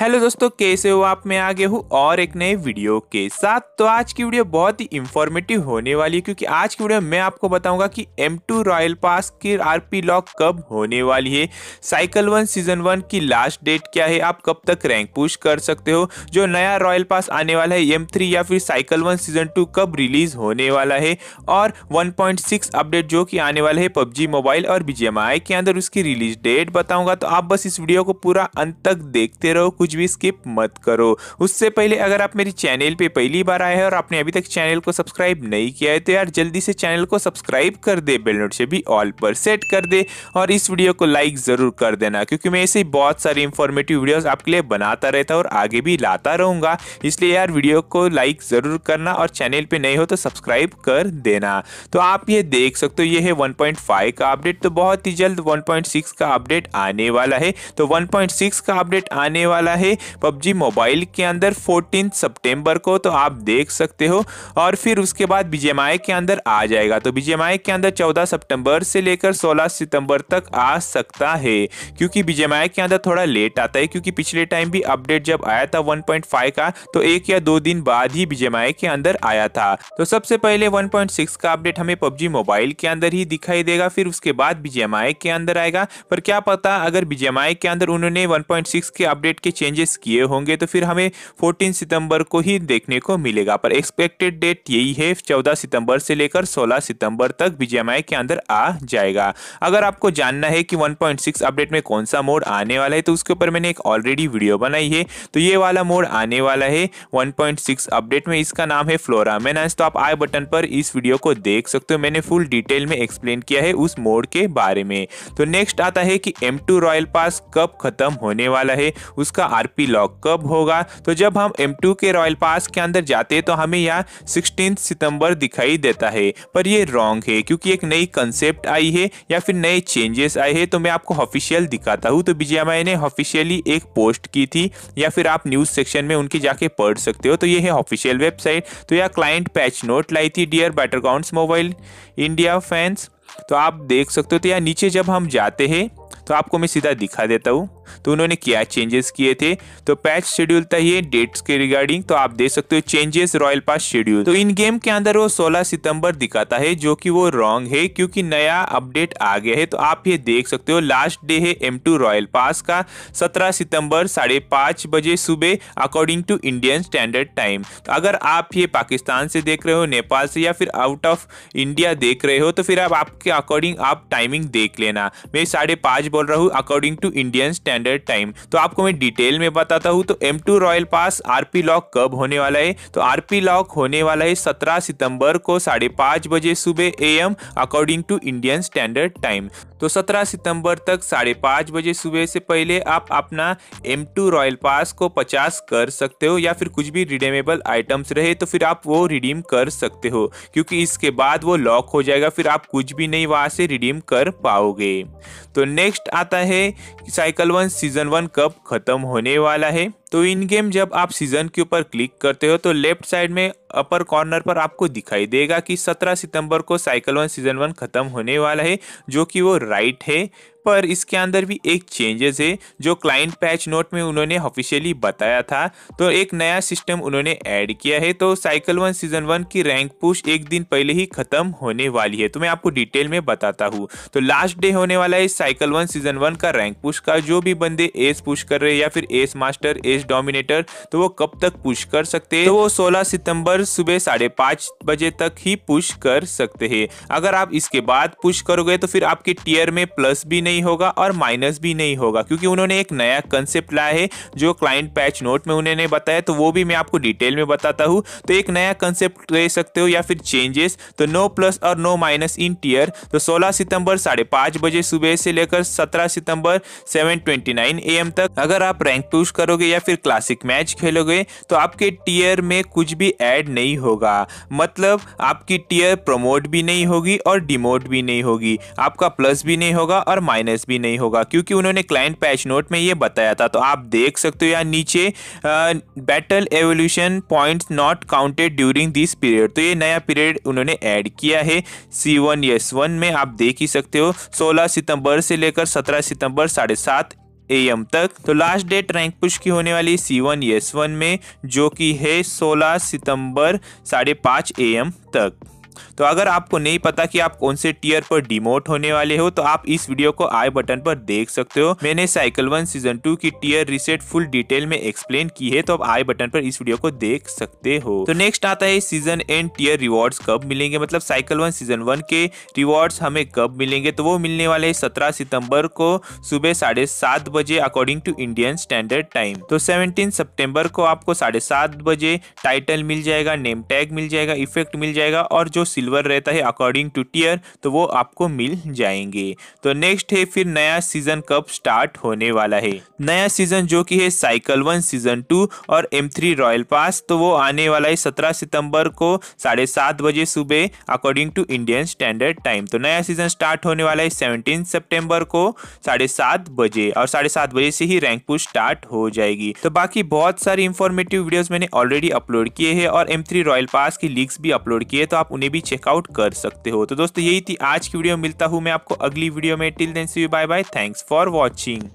hello दोस्तों कैसे हो आप मैं आगे हूँ और एक नए वीडियो के साथ तो आज की वीडियो बहुत ही इंफॉर्मेटिव होने वाली है क्योंकि आज की वीडियो में आपको बताऊंगा कि M2 रॉयल पास की आरपी लॉक कब होने वाली है साइकिल वन सीजन वन की लास्ट डेट क्या है आप कब तक रैंक पुश कर सकते हो जो नया रॉयल पास आने वाला है एम या फिर साइकिल वन सीजन टू कब रिलीज होने वाला है और वन अपडेट जो कि आने वाला है पबजी मोबाइल और बीजेम के अंदर उसकी रिलीज डेट बताऊंगा तो आप बस इस वीडियो को पूरा अंत तक देखते रहो कुछ कुछ भी स्किप मत करो उससे पहले अगर आप मेरे चैनल पे पहली बार आए हैं और आपने अभी तक चैनल को सब्सक्राइब नहीं किया है तो यार जल्दी से चैनल को सब्सक्राइब कर दे बेल नोट से भी ऑल पर सेट कर दे और इस वीडियो को लाइक ज़रूर कर देना क्योंकि मैं ऐसे बहुत सारी इंफॉर्मेटिव वीडियोज आपके लिए बनाता रहता और आगे भी लाता रहूंगा इसलिए यार वीडियो को लाइक ज़रूर करना और चैनल पर नहीं हो तो सब्सक्राइब कर देना तो आप ये देख सकते हो ये है 1.5 का अपडेट तो बहुत ही जल्द 1.6 का अपडेट आने वाला है तो 1.6 का अपडेट आने वाला है पबजी मोबाइल के अंदर फोर्टीन सितंबर को तो आप देख सकते हो और फिर उसके बाद बीजेमाई के अंदर आ जाएगा तो बीजेमाई के अंदर चौदह सितंबर से लेकर सोलह सितंबर तक आ सकता है क्योंकि बीजेमाई के अंदर थोड़ा लेट आता है क्योंकि पिछले टाइम भी अपडेट जब आया था वन का तो एक या दो दिन बाद ही बीजेमाई के अंदर आया था तो सबसे पहले वन का अपडेट हमें पबजी मोबाइल के अंदर ही दिखाई देगा फिर उसके बाद बीजेमाई के अंदर आएगा पर क्या पता अगर बीजेमाई के अंदर उन्होंने 1.6 के अपडेट के चेंज चेंजेस किए होंगे तो फिर हमें 14 सितंबर को ही देखने को मिलेगा पर एक्सपेक्टेड डेट यही है 14 सितंबर से लेकर 16 सितंबर तक बीजेएमआई के अंदर आ जाएगा अगर आपको जानना है कि 1.6 अपडेट में कौन सा मोड आने वाला है तो उसके ऊपर मैंने एक ऑलरेडी वीडियो बनाई है तो ये वाला मोड आने वाला है वन अपडेट में इसका नाम है फ्लोरा मेनास तो आप आई बटन पर इस वीडियो को देख सकते हो मैंने फुल डिटेल में एक्सप्लेन किया है उस मोड के बारे में तो नेक्स्ट आता है कि एम रॉयल पास कब खत्म होने वाला है उसका आरपी लॉक कब होगा तो जब हम एम के रॉयल पास के अंदर जाते हैं तो हमें यह सिक्सटीन सितंबर दिखाई देता है पर ये रॉन्ग है क्योंकि एक नई कंसेप्ट आई है या फिर नए चेंजेस आए हैं तो मैं आपको ऑफिशियल दिखाता हूँ तो विजय ने ऑफिशियली एक पोस्ट की थी या फिर आप न्यूज़ सेक्शन में उनकी जाके पढ़ सकते हो तो ये है ऑफिशियल वेबसाइट तो यह क्लाइंट पैच नोट लाई थी dear battleground mobile India fans तो आप देख सकते हो तो यहाँ नीचे जब हम जाते हैं तो आपको मैं सीधा दिखा देता हूँ तो उन्होंने क्या चेंजेस किए थे तो पैच शेड्यूल था ये डेट्स के रिगार्डिंग तो आप देख सकते हो चेंजेस रॉयल पास शेड्यूल तो इन गेम के अंदर वो 16 सितंबर दिखाता है जो कि वो रॉन्ग है क्योंकि नया अपडेट आ गया है तो आप ये देख सकते हो लास्ट डे है एम रॉयल पास का सत्रह सितम्बर साढ़े बजे सुबह according to Indian standard time तो अगर आप ये पाकिस्तान से देख रहे हो नेपाल से या फिर आउट ऑफ इंडिया देख रहे हो तो फिर आपके अकॉर्डिंग आप टाइमिंग देख लेना मैं साढ़े आज बोल रहा हूँ according to Indian standard time तो आपको मैं डिटेल में बताता हूँ तो M two royal pass RP lock कब होने वाला है तो आरपी लॉक होने वाला है सत्रह सितंबर को साढ़े पाँच बजे सुबह A M according to Indian standard time तो 17 सितंबर तक साढ़े पाँच बजे सुबह से पहले आप अपना M2 रॉयल पास को पचास कर सकते हो या फिर कुछ भी रिडेमेबल आइटम्स रहे तो फिर आप वो रिडीम कर सकते हो क्योंकि इसके बाद वो लॉक हो जाएगा फिर आप कुछ भी नहीं वहाँ से रिडीम कर पाओगे तो नेक्स्ट नेक्स्ट आता है साइकिल वन सीजन वन कब खत्म होने वाला है तो इन गेम जब आप सीजन के ऊपर क्लिक करते हो तो लेफ्ट साइड में अपर कॉर्नर पर आपको दिखाई देगा कि 17 सितंबर को साइकिल वन सीजन वन खत्म होने वाला है जो कि वो राइट है पर इसके अंदर भी एक चेंजेस है जो क्लाइंट पैच नोट में उन्होंने ऑफिशियली बताया था तो एक नया सिस्टम उन्होंने ऐड किया है तो साइकिल वन सीजन वन की रैंक पुश एक दिन पहले ही खत्म होने वाली है तो मैं आपको डिटेल में बताता हूँ तो लास्ट डे होने वाला है साइकिल वन सीजन वन का रैंक पुश का जो भी बंदे एस पुश कर रहे हैं या फिर ace master ace space dominator तो वो कब तक पुश कर सकते हैं तो वो 16 सितंबर सुबह साढ़े पांच बजे तक ही पुश कर सकते हैं अगर आप इसके बाद पुश करोगे तो फिर आपके टीयर में प्लस भी नहीं होगा और माइनस भी नहीं होगा क्योंकि उन्होंने एक नया कंसेप्ट लाया है जो क्लाइंट पैच नोट में उन्होंने बताया तो वो भी मैं आपको डिटेल में बताता हूँ तो एक नया कंसेप्ट ले सकते हो या फिर चेंजेस तो नो प्लस और नो माइनस इन टीयर तो सोलह सितंबर साढ़े पाँच बजे सुबह से लेकर सत्रह सितंबर seven twenty nine A M तक अगर आप रैंक पुश करोगे या फिर क्लासिक मैच खेलोगे तो आपके टीयर में कुछ भी ऐड नहीं होगा मतलब आपकी टीयर प्रमोट भी नहीं होगी और डिमोट भी नहीं होगी आपका प्लस भी नहीं होगा और माइनस भी नहीं होगा क्योंकि उन्होंने क्लाइंट पैच नोट में ये बताया था तो आप देख सकते हो यहाँ नीचे battle evolution point not counted during this period तो ये नया पीरियड उन्होंने ऐड किया है सी वन यस वन में आप देख ही सकते हो सोलह सितंबर से लेकर सत्रह सितंबर साढ़े सात एम तक तो लास्ट डेट रैंक पुश की होने वाली सी वन एस वन में जो कि है 16 सितंबर साढ़े पाँच एम तक तो अगर आपको नहीं पता कि आप कौन से टीयर पर डिमोट होने वाले हो तो आप इस वीडियो को आई बटन पर देख सकते हो मैंने साइकिल वन सीजन टू की टीयर रिसेट फुल डिटेल में एक्सप्लेन की है तो आप आई बटन पर इस वीडियो को देख सकते हो तो नेक्स्ट आता है सीजन एंड टीयर रिवॉर्ड कब मिलेंगे मतलब साइकिल वन सीजन वन के रिवॉर्ड हमें कब मिलेंगे तो वो मिलने वाले सत्रह सितम्बर को सुबह साढ़े सात बजे according to Indian standard time तो सेवनटीन सेप्टेम्बर को आपको साढ़े सात बजे टाइटल मिल जाएगा नेम टैग मिल जाएगा इफेक्ट मिल जाएगा और जो सिल्वर रहता है अकॉर्डिंग टू टीयर तो वो आपको मिल जाएंगे तो नेक्स्ट है फिर नया सीजन कब स्टार्ट होने वाला है नया सीजन जो कि है साइकिल वन सीजन टू और एम थ्री रॉयल पास तो वो आने वाला है सत्रह सितंबर को साढ़े सात बजे सुबह according to Indian standard time तो नया सीजन स्टार्ट होने वाला है सेवनटीन सेप्टेम्बर को साढ़े सात बजे और साढ़े सात बजे से ही रैंक पुश स्टार्ट हो जाएगी तो बाकी बहुत सारी इंफॉर्मेटिव वीडियोज मैंने ऑलरेडी अपलोड किए हैं और एम थ्री रॉयल पास की लिंक्स भी अपलोड किए तो आप उन्हें भी चेकआउट कर सकते हो तो दोस्तों यही थी आज की वीडियो मिलता हूँ मैं आपको अगली वीडियो में till then see bye bye thanks for watching